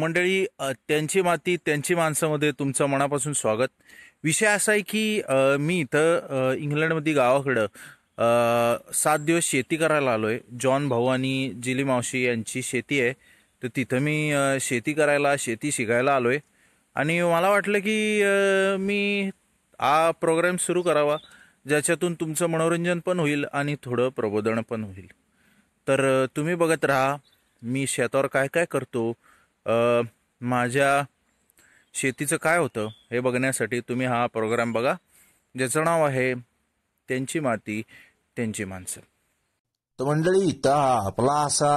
मंडळी त्यांची माती त्यांची माणसामध्ये तुमचं मनापासून स्वागत विषय असा आहे की मी इथं इंग्लंडमध्ये गावाकडं सात दिवस शेती करायला आलो आहे जॉन भाऊ आणि जिली मावशी यांची शेती आहे तर तिथं मी शेती करायला शेती शिकायला आलो आहे आणि मला वाटलं की मी हा प्रोग्राम सुरू करावा ज्याच्यातून तुमचं मनोरंजन पण होईल आणि थोडं प्रबोधन पण होईल तर तुम्ही बघत राहा मी शेतावर काय काय करतो माझ्या शेतीचं काय होतं हे बघण्यासाठी तुम्ही हा प्रोग्राम बघा ज्याचं नाव आहे त्यांची माती त्यांची माणसं तर मंडळी इथं आपला असा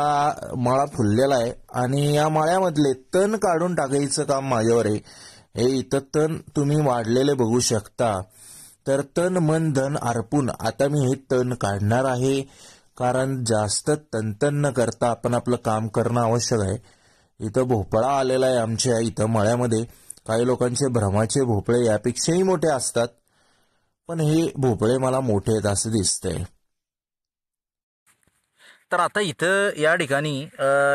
माळा फुललेला आहे आणि या माळ्यामधले तण काढून टाकायचं काम माझ्यावर आहे हे इथं तण तुम्ही वाढलेले बघू शकता तर तण मन धन अर्पून आता मी हे तण काढणार आहे कारण जास्त तणतण न करता आपण आपलं काम करणं आवश्यक आहे इथं भोपळा आलेला आहे आमच्या इथं मळ्यामध्ये काही लोकांचे भ्रमाचे भोपळे यापेक्षाही मोठे असतात पण हे भोपळे मला मोठे आहेत असं दिसतंय तर आता इथं या ठिकाणी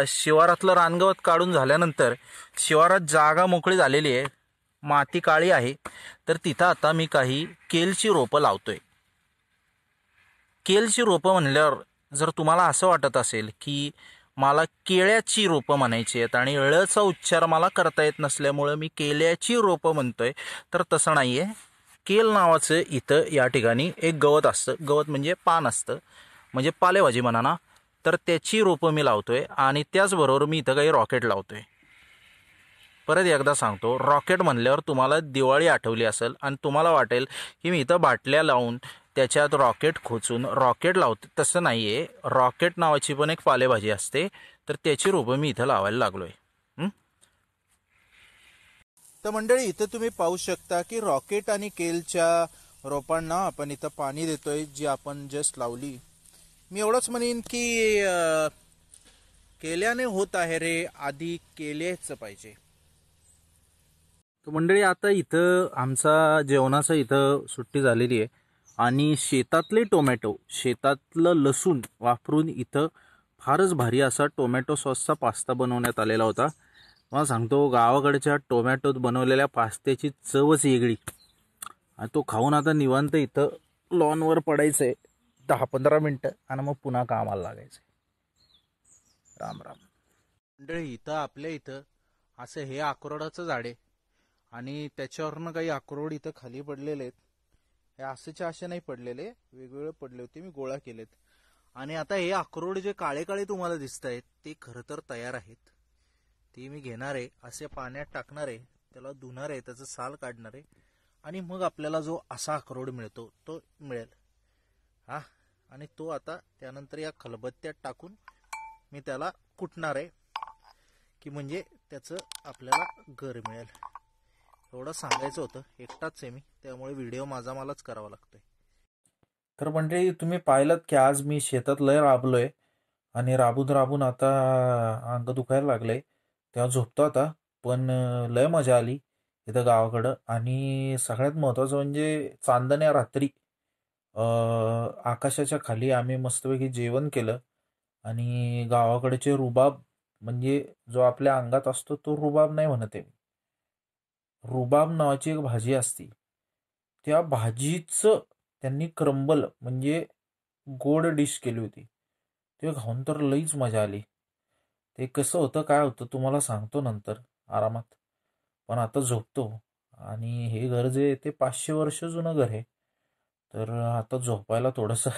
शिवारातलं रानगवत काढून झाल्यानंतर शिवारात जागा मोकळी झालेली आहे माती काळी आहे तर तिथं आता मी काही केलची रोपं लावतोय केलची रोपं म्हणल्यावर जर तुम्हाला असं वाटत असेल की मला केळ्याची रोपं म्हणायची आहेत आणि ळचा उच्चार मला करता येत नसल्यामुळं मी केल्याची रोपं म्हणतोय तर तसं नाही आहे केल नावाचं इथं या ठिकाणी एक गवत असतं गवत म्हणजे पान असतं म्हणजे पालेभाजी म्हणा ना तर त्याची रोपं मी लावतोय आणि त्याचबरोबर मी इथं काही रॉकेट लावतोय परत एकदा सांगतो रॉकेट म्हणल्यावर तुम्हाला दिवाळी आठवली असेल आणि तुम्हाला वाटेल की मी इथं बाटल्या लावून त्याच्यात रॉकेट खोचून रॉकेट लावते तसं नाही आहे रॉकेट नावाची पण एक पालेभाजी असते तर त्याची रोपं मी इथं लावायला लागलोय आहे तर मंडळी इथं तुम्ही पाहू शकता की रॉकेट आणि केलच्या रोपांना आपण इथं पाणी देतोय जी आपण जस्ट लावली मी एवढंच म्हणेन की केल्याने होत आहे रे आधी केलेच पाहिजे तर मंडळी आता इथं आमचा जेवणाचं इथं सुट्टी झालेली आहे आणि शेतातले टोमॅटो शेतातलं लसूण वापरून इथं फारच भारी असा टोमॅटो सॉसचा पास्ता बनवण्यात आलेला होता मला सांगतो गावाकडच्या टोमॅटोत बनवलेल्या पास्त्याची चवच वेगळी आणि तो खाऊन आता निवांत इथं लॉनवर पडायचं आहे दहा पंधरा मिनटं आणि मग पुन्हा कामाला लागायचं आहे राम राम मंडळी इथं आपल्या इथं असं हे अक्रोडाचं झाड आहे आणि त्याच्यावरनं काही अक्रोड इथं खाली पडलेले आहेत हे आसेच्या असे नाही पडलेले वेगवेगळे पडले होते मी गोळा केलेत आणि आता हे अक्रोड जे काळे काळे तुम्हाला दिसत आहेत ते खरं तर तयार आहेत ते मी घेणार आहे असे पाण्यात टाकणार आहे त्याला धुणार आहे त्याचं साल काढणार आहे आणि मग आपल्याला जो असा अक्रोड मिळतो तो मिळेल हा आणि तो आता त्यानंतर या खलबत्त्यात टाकून मी त्याला कुटणार आहे की म्हणजे त्याचं आपल्याला गर मिळेल थोडं सांगायचं होतं एकटाच आहे मी त्यामुळे व्हिडिओ माझा मलाच करावा लागतोय तर म्हणजे तुम्ही पाहिलं की आज मी शेतात लय राबलोय आणि राबून राबून आता अंग दुखायला लागलंय तेव्हा झोपतो आता पण लय मजा आली इथं गावाकडं आणि सगळ्यात महत्त्वाचं म्हणजे चांदण्या रात्री आकाशाच्या खाली आम्ही मस्तपैकी जेवण केलं आणि गावाकडचे रुबाब म्हणजे जो आपल्या अंगात असतो तो रुबाब नाही म्हणते मी रुबाब नावाची एक भाजी असते त्या भाजीचं त्यांनी क्रंबल म्हणजे गोड डिश केली होती ते खाऊन तर लईच मजा आली ते कसं होतं काय होतं तुम्हाला सांगतो नंतर आरामात पण आता झोपतो आणि हे घर जे ते पाचशे वर्ष जुनं घर आहे तर आता झोपायला थोडंसं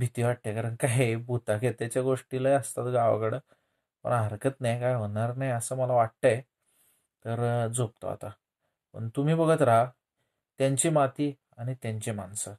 भीती वाटते कारण काय भूता त्याच्या गोष्टीला असतात गावाकडं पण हरकत नाही काय होणार नाही असं मला वाटतंय तर झोपतो आता पण तुम्ही बघत राहा त्यांची माती आणि त्यांची माणसं